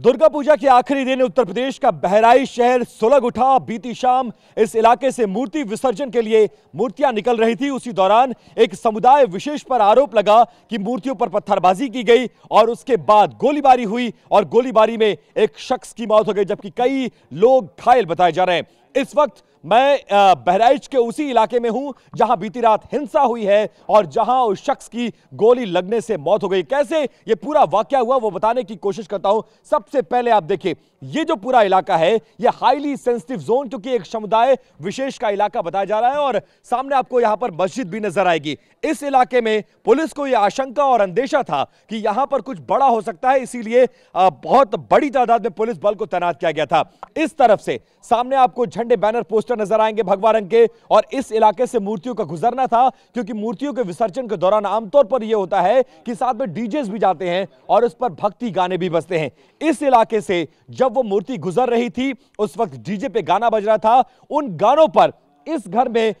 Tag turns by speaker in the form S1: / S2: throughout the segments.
S1: दुर्गा पूजा के आखिरी दिन उत्तर प्रदेश का बहराई शहर सुलग उठा बीती शाम इस इलाके से मूर्ति विसर्जन के लिए मूर्तियां निकल रही थी उसी दौरान एक समुदाय विशेष पर आरोप लगा कि मूर्तियों पर पत्थरबाजी की गई और उसके बाद गोलीबारी हुई और गोलीबारी में एक शख्स की मौत हो गई जबकि कई लोग घायल बताए जा रहे हैं इस वक्त मैं बहराइच के उसी इलाके में हूं जहां बीती रात हिंसा हुई है और जहां उस शख्स की गोली लगने से मौत हो गई कैसे ये पूरा वाक्य हुआ वो बताने की कोशिश करता हूं सबसे पहले आप देखिए ये जो पूरा इलाका है ये हाईली सेंसिटिव जोन क्योंकि एक समुदाय विशेष का इलाका बताया जा रहा है और सामने आपको यहां पर मस्जिद भी नजर आएगी इस इलाके में पुलिस को यह आशंका और अंदेशा था कि यहां पर कुछ बड़ा हो सकता है इसीलिए बहुत बड़ी तादाद में पुलिस बल को तैनात किया गया था इस तरफ से सामने आपको झंडा झंडे बैनर पोस्टर नजर आएंगे भगवा रंग के और इस इलाके से मूर्तियों का गुजरना था क्योंकि मूर्तियों के विसर्जन के दौरान आमतौर पर यह होता है कि साथ में डीजेस भी जाते हैं और उस पर भक्ति गाने भी बजते हैं इस इलाके से जब वो मूर्ति गुजर रही थी उस वक्त डीजे पे गाना बज रहा था उन गानों पर इस घर में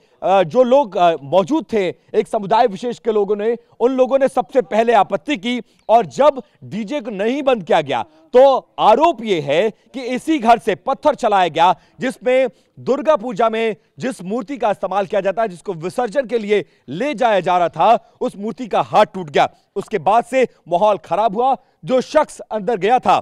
S1: जो लोग मौजूद थे एक समुदाय विशेष के लोगों ने उन लोगों ने सबसे पहले आपत्ति की और जब डीजे को नहीं बंद किया गया तो आरोप यह है कि इसी घर से पत्थर चलाया गया जिसमें दुर्गा पूजा में जिस मूर्ति का इस्तेमाल किया जाता है जिसको विसर्जन के लिए ले जाया जा रहा था उस मूर्ति का हाथ टूट गया उसके बाद से माहौल खराब हुआ जो शख्स अंदर गया था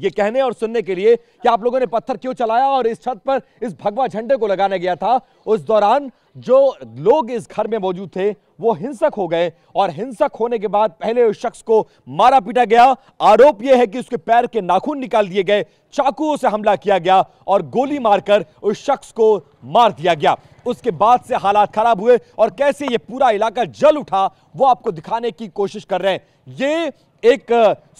S1: ये कहने और सुनने के लिए कि आप लोगों ने पत्थर क्यों चलाया और इस छत पर इस भगवा झंडे को लगाने गया था उस दौरान जो लोग इस घर में मौजूद थे वो हिंसक हो गए और हिंसक होने के बाद पहले उस शख्स को मारा पीटा गया आरोप यह है कि उसके पैर के नाखून निकाल दिए गए चाकुओं से हमला किया गया और गोली मारकर उस शख्स को मार दिया गया उसके बाद से हालात खराब हुए और कैसे ये पूरा इलाका जल उठा वो आपको दिखाने की कोशिश कर रहे हैं ये एक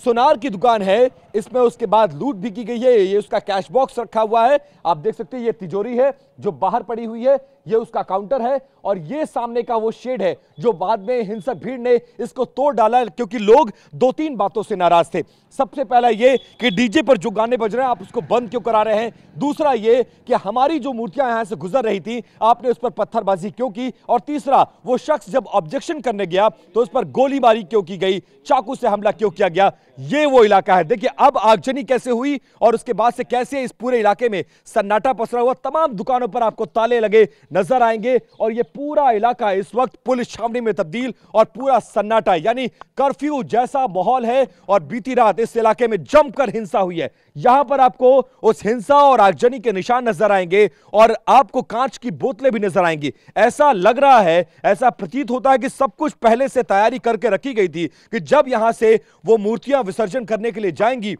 S1: सोनार की दुकान है इसमें उसके बाद लूट भी की गई है ये उसका कैश बॉक्स रखा हुआ है आप देख सकते हैं ये तिजोरी है जो बाहर पड़ी हुई है ये उसका काउंटर है और ये सामने का वो शेड है जो बाद में हिंसक भीड़ ने इसको तोड़ डाला क्योंकि लोग दो तीन बातों से नाराज थे सबसे पहला ये कि डीजे पर जो गाने बज रहे हैं आप उसको बंद क्यों करा रहे हैं दूसरा ये कि हमारी जो मूर्तियां यहां से गुजर रही थी आपने उस पर पत्थरबाजी क्यों की और तीसरा वो शख्स जब ऑब्जेक्शन करने गया तो उस पर गोलीबारी क्यों की गई चाकू से हमला क्यों किया गया ये वो इलाका है देखिए अब आगजनी कैसे हुई और उसके बाद से कैसे इस पूरे इलाके में सन्नाटा पसरा हुआ तमाम दुकानों पर आपको ताले लगे नजर आएंगे और ये पूरा इलाका इस वक्त पुलिस छावनी में तब्दील और पूरा सन्नाटा यानी कर्फ्यू जैसा माहौल है और बीती रात इस इलाके में जमकर हिंसा हुई है यहां पर आपको उस हिंसा और आगजनी के निशान नजर आएंगे और आपको कांच की बोतलें भी नजर आएंगी ऐसा लग रहा है ऐसा प्रतीत होता है कि सब कुछ पहले से तैयारी करके रखी गई थी कि जब यहां से वो मूर्तियां विसर्जन करने के लिए जाएंगी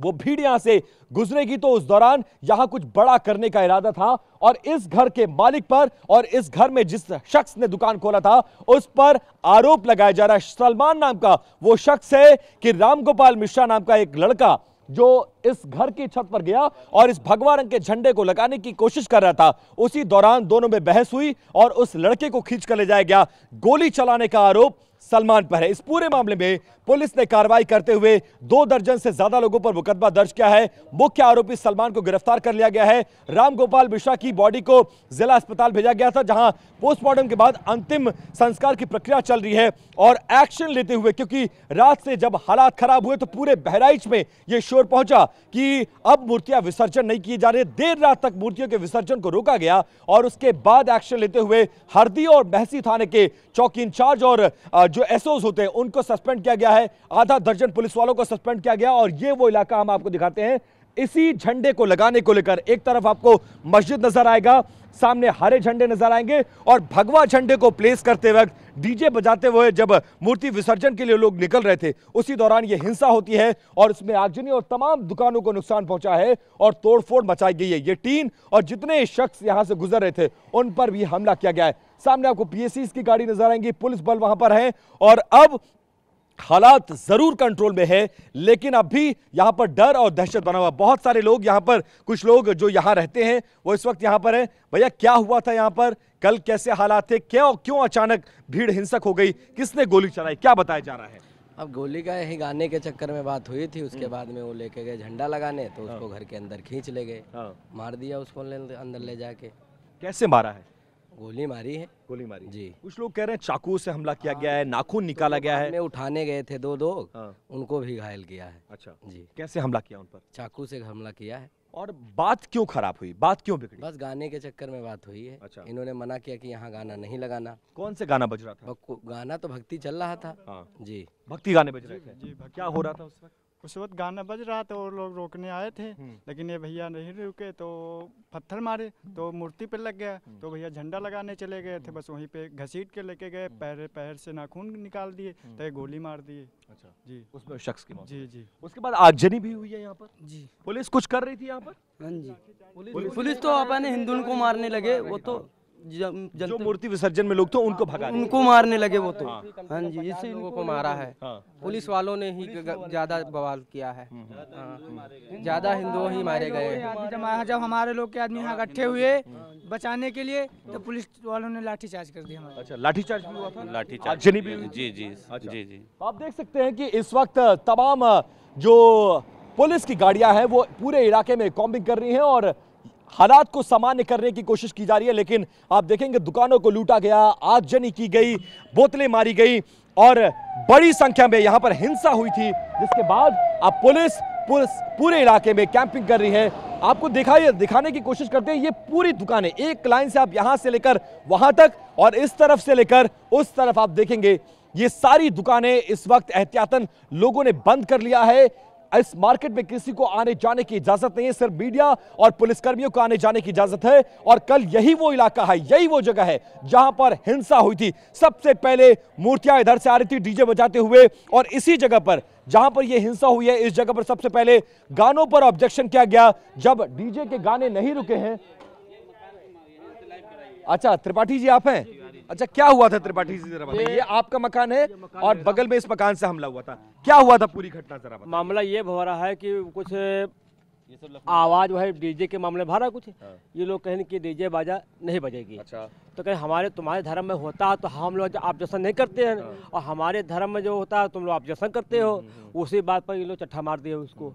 S1: वो भीड़ यहां से गुजरेगी तो उस दौरान यहां कुछ बड़ा करने का इरादा था और इस घर के मालिक पर और इस घर में जिस शख्स ने दुकान खोला था उस पर आरोप लगाया जा रहा है सलमान नाम का वो शख्स है कि राम गोपाल मिश्रा नाम का एक लड़का जो इस घर की छत पर गया और इस भगवा रंग के झंडे को लगाने की कोशिश कर रहा था उसी दौरान दोनों में बहस हुई और उस लड़के को खींच कर ले जाया गया गोली चलाने का आरोप सलमान पर है इस पूरे मामले में पुलिस ने कार्रवाई करते हुए दो दर्जन से ज्यादा लोगों पर मुकदमा दर्ज किया है मुख्य आरोपी सलमान को गिरफ्तार कर लिया गया है रामगोपाल मिश्रा की बॉडी को जिला अस्पताल भेजा गया था जहां पोस्टमार्टम के बाद अंतिम संस्कार की प्रक्रिया चल रही है और एक्शन लेते हुए क्योंकि रात से जब हालात खराब हुए तो पूरे बहराइच में यह शोर पहुंचा कि अब मूर्तियां विसर्जन नहीं किए जा रहे देर रात तक मूर्तियों के विसर्जन को रोका गया और उसके बाद एक्शन लेते हुए हरदी और बहसी थाने के चौकी इंचार्ज और जो एसओज होते हैं उनको सस्पेंड किया गया है आधा दर्जन पुलिस वालों को सस्पेंड किया गया और ये वो इलाका हम आपको दिखाते हैं इसी झंडे को लगाने को लेकर एक तरफ आपको मस्जिद नजर आएगा सामने हरे झंडे नजर आएंगे और भगवा झंडे को प्लेस करते वक्त डीजे बजाते हुए जब मूर्ति विसर्जन के लिए लोग निकल रहे थे उसी दौरान यह हिंसा होती है और इसमें आगजनी और तमाम दुकानों को नुकसान पहुंचा है और तोड़फोड़ मचाई गई है ये टीन और जितने शख्स यहां से गुजर रहे थे उन पर भी हमला किया गया है सामने आपको पीएससी की गाड़ी नजर आएंगी पुलिस बल वहां पर है और अब हालात जरूर कंट्रोल में है लेकिन अब भी यहां पर डर और दहशत बना हुआ बहुत सारे लोग यहां पर कुछ लोग जो यहां रहते हैं वो इस वक्त यहां पर हैं भैया क्या हुआ था यहां पर कल कैसे हालात थे क्यों क्यों अचानक भीड़ हिंसक हो गई किसने गोली चलाई क्या बताया जा रहा है
S2: अब गोली का ही गाने के चक्कर में बात हुई थी उसके हम्म। बाद में वो लेके गए झंडा लगाने तो उसको हाँ। घर के अंदर खींच ले गए हाँ। मार दिया उसको अंदर ले जाके कैसे मारा है गोली मारी है गोली मारी जी कुछ लोग कह रहे हैं चाकू से हमला किया गया है हाँ, नाखून निकाला तो गया है उठाने गए थे दो लोग हाँ। उनको भी घायल किया है अच्छा जी कैसे हमला किया उन पर चाकू से हमला किया है और बात क्यों खराब हुई बात क्यों बिगड़ी बस गाने के चक्कर में बात हुई है अच्छा इन्होंने मना किया कि यहाँ गाना नहीं लगाना कौन से गाना बज रहा था गाना तो भक्ति चल रहा था हाँ। जी भक्ति गाने बज रहे थे क्या हो रहा था उस वक्त उस वक्त गाना बज रहा था और लोग रोकने आए थे हम्म। लेकिन ये भैया नहीं रुके तो पत्थर मारे हम्म। तो मूर्ति पे लग गया हम्म। तो भैया झंडा लगाने चले गए थे बस वहीं पे घसीट के लेके गए पैर पैर से नाखून निकाल दिए तो गोली मार दिए अच्छा जी उसमें शख्स की जी जी उसके बाद आगजनी भी हुई है
S1: यहाँ पर जी
S2: पुलिस कुछ कर रही थी यहाँ पर हाँ जी पुलिस तो अपने हिंदुओं को मारने लगे वो तो जो मूर्ति विसर्जन में लोग थे तो उनको भगा हाँ, उनको मारने लगे वो तो हाँ, हाँ जी इसी लोगों को मारा है हाँ। पुलिस वालों ने ही ज्यादा बवाल किया है हम्म, हम्म। ज्यादा हिंदुओं ही मारे गए जब हमारे लोग के आदमी यहाँ इकट्ठे हुए बचाने के लिए तो पुलिस वालों ने लाठी चार्ज कर दिया अच्छा लाठी चार्ज भी हुआ था लाठी चार्ज
S1: जी जी अच्छा। जी जी जी तो आप देख सकते हैं कि इस वक्त तमाम जो पुलिस की गाड़ियां हैं वो पूरे इलाके में कॉम्बिंग कर रही हैं और हालात को सामान्य करने की कोशिश की जा रही है लेकिन आप देखेंगे दुकानों को लूटा गया आगजनी की गई बोतलें मारी गई और बड़ी संख्या में यहां पर हिंसा हुई थी जिसके बाद अब पुलिस पुलिस पूरे इलाके में कैंपिंग कर रही है आपको दिखाइए दिखाने की कोशिश करते हैं ये पूरी दुकानें एक लाइन से आप यहां से लेकर वहां तक और इस तरफ से लेकर उस तरफ आप देखेंगे ये सारी दुकानें इस वक्त एहतियातन लोगों ने बंद कर लिया है इस मार्केट में किसी को आने जाने की इजाजत नहीं है सिर्फ मीडिया और पुलिसकर्मियों को आने जाने की इजाजत है और कल यही वो इलाका है यही वो जगह है जहां पर हिंसा हुई थी सबसे पहले मूर्तियां इधर से आ रही थी डीजे बजाते हुए और इसी जगह पर जहां पर यह हिंसा हुई है इस जगह पर सबसे पहले गानों पर ऑब्जेक्शन किया गया जब डीजे के गाने नहीं रुके हैं अच्छा त्रिपाठी जी आप हैं अच्छा क्या हुआ था त्रिपाठी जी जरा ये आपका मकान
S2: है मकान और बगल में इस मकान से हमला हुआ था क्या हुआ था पूरी घटना जरा मामला ये हो रहा है कि कुछ आवाज है डीजे के मामले भरा कुछ हाँ। ये लोग कहें कि डीजे बाजा नहीं बजेगी अच्छा तो कहें हमारे तुम्हारे धर्म में होता है तो हम लोग ऑब्जेक्शन नहीं करते हैं हाँ। और हमारे धर्म में जो होता है तुम लोग ऑब्जेक्शन करते हो हम्म, हम्म। उसी बात पर ये लोग चट्ठा मार दिए उसको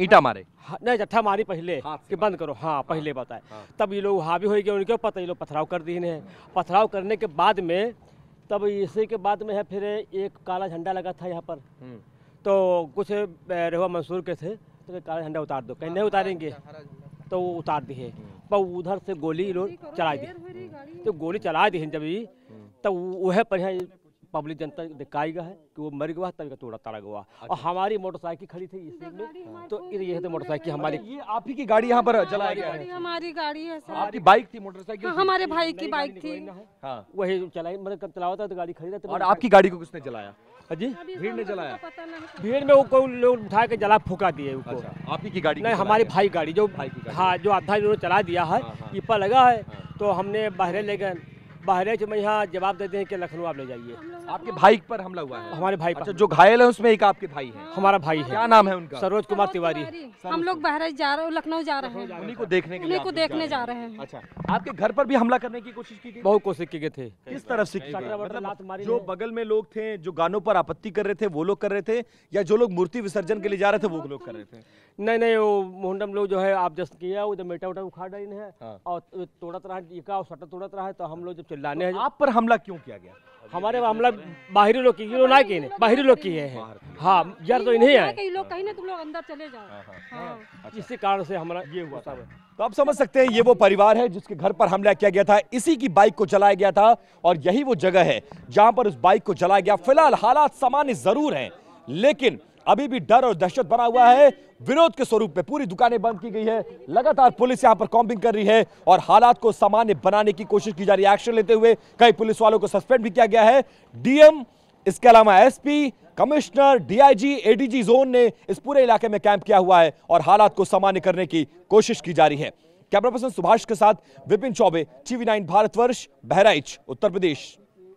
S2: ईटा मारे हाँ, नहीं जट्ठा मारी पहले कि बंद करो हाँ, हाँ पहले बताए हाँ। तब ये लोग हावी हो गए उनके पता ये लोग पथराव कर दिए इन्हें पथराव करने के बाद में तब इसी के बाद में है फिर एक काला झंडा लगा था यहाँ पर हम्म। तो कुछ रेवा मंसूर के थे तो काला झंडा उतार दो कहीं नहीं उतारेंगे तो वो उतार दिए पर हम्म। उधर से गोली लोग चला दी तो गोली चला दी जब हम्म। तब वह पर पब्लिक जनता दिखाई गया है कि वो मर गया तभी का तोड़ा तारा गया और अच्छा। हमारी मोटरसाइकिल खड़ी थी इसी में तो ये तो मोटरसाइकिल हमारी ये आप ही की गाड़ी यहाँ पर जलाया गया है हमारी गाड़ी है सर आपकी बाइक थी मोटरसाइकिल हाँ, हमारे भाई की बाइक थी हाँ। वही चलाई मतलब कब चलावा था तो गाड़ी खड़ी रहती तो आपकी गाड़ी को किसने जलाया हाँ जी भीड़ ने जलाया तो भीड़ में वो कोई लोग उठा के जला फूका दिए उसको अच्छा, आप ही की गाड़ी नहीं हमारे भाई गाड़ी जो भाई की गाड़ी हाँ जो आधा जो चला दिया है हाँ, हाँ, लगा है तो हमने बाहर ले गए बहरेज में यहाँ जवाब देते हैं कि लखनऊ आप ले जाइए आपके भाई पर हमला हुआ है हमारे भाई अच्छा, जो घायल है उसमें एक आपके भाई है हमारा भाई है क्या नाम है उनका सरोज कुमार तिवारी हम लोग बाहर जा रहे हैं लखनऊ जा रहे हैं उन्हीं को देखने को देखने जा रहे हैं अच्छा आपके घर पर भी हमला करने की कोशिश की बहुत कोशिश की गई थे किस तरफ से मतलब जो बगल में
S1: लोग थे जो गानों पर आपत्ति कर रहे थे वो लोग कर रहे थे या जो लोग मूर्ति विसर्जन के लिए जा रहे थे वो लोग कर रहे थे
S2: नहीं नहीं वो मोहंडम लोग जो है आप जस्ट किया उधर मेटा उठा उखाड़ है हाँ। और तोड़ा रहा इका और रहा है तो हम लोग जब लाने तो आप पर हमला क्यों किया गया हमारे हमला बाहरी लोग किए ना किए बाहरी लोग किए हैं हाँ यार तो इन्हें आए कई लोग कहीं ना तुम लोग अंदर चले जाओ हाँ, हाँ, हाँ। अच्छा। इसी कारण से हमारा ये हुआ था तो आप समझ सकते हैं ये वो परिवार है जिसके घर
S1: पर हमला किया गया था इसी की बाइक को जलाया गया था और यही वो जगह है जहां पर उस बाइक को जलाया गया फिलहाल हालात सामान्य जरूर हैं लेकिन अभी भी डर और दहशत बना हुआ है विरोध के स्वरूप में पूरी दुकानें बंद की गई है लगातार पुलिस यहां पर कॉम्बिंग कर रही है और हालात को सामान्य बनाने की कोशिश की जा रही है एक्शन लेते हुए कई पुलिस वालों को सस्पेंड भी किया गया है डीएम इसके अलावा SP commissioner DIG ADG zone ने इस पूरे इलाके में कैंप किया हुआ है और हालात को सामान्य करने की कोशिश की जा रही है कैमरा पर्सन सुभाष के साथ विपिन चौबे टीवी नाइन भारतवर्ष बहराइच उत्तर प्रदेश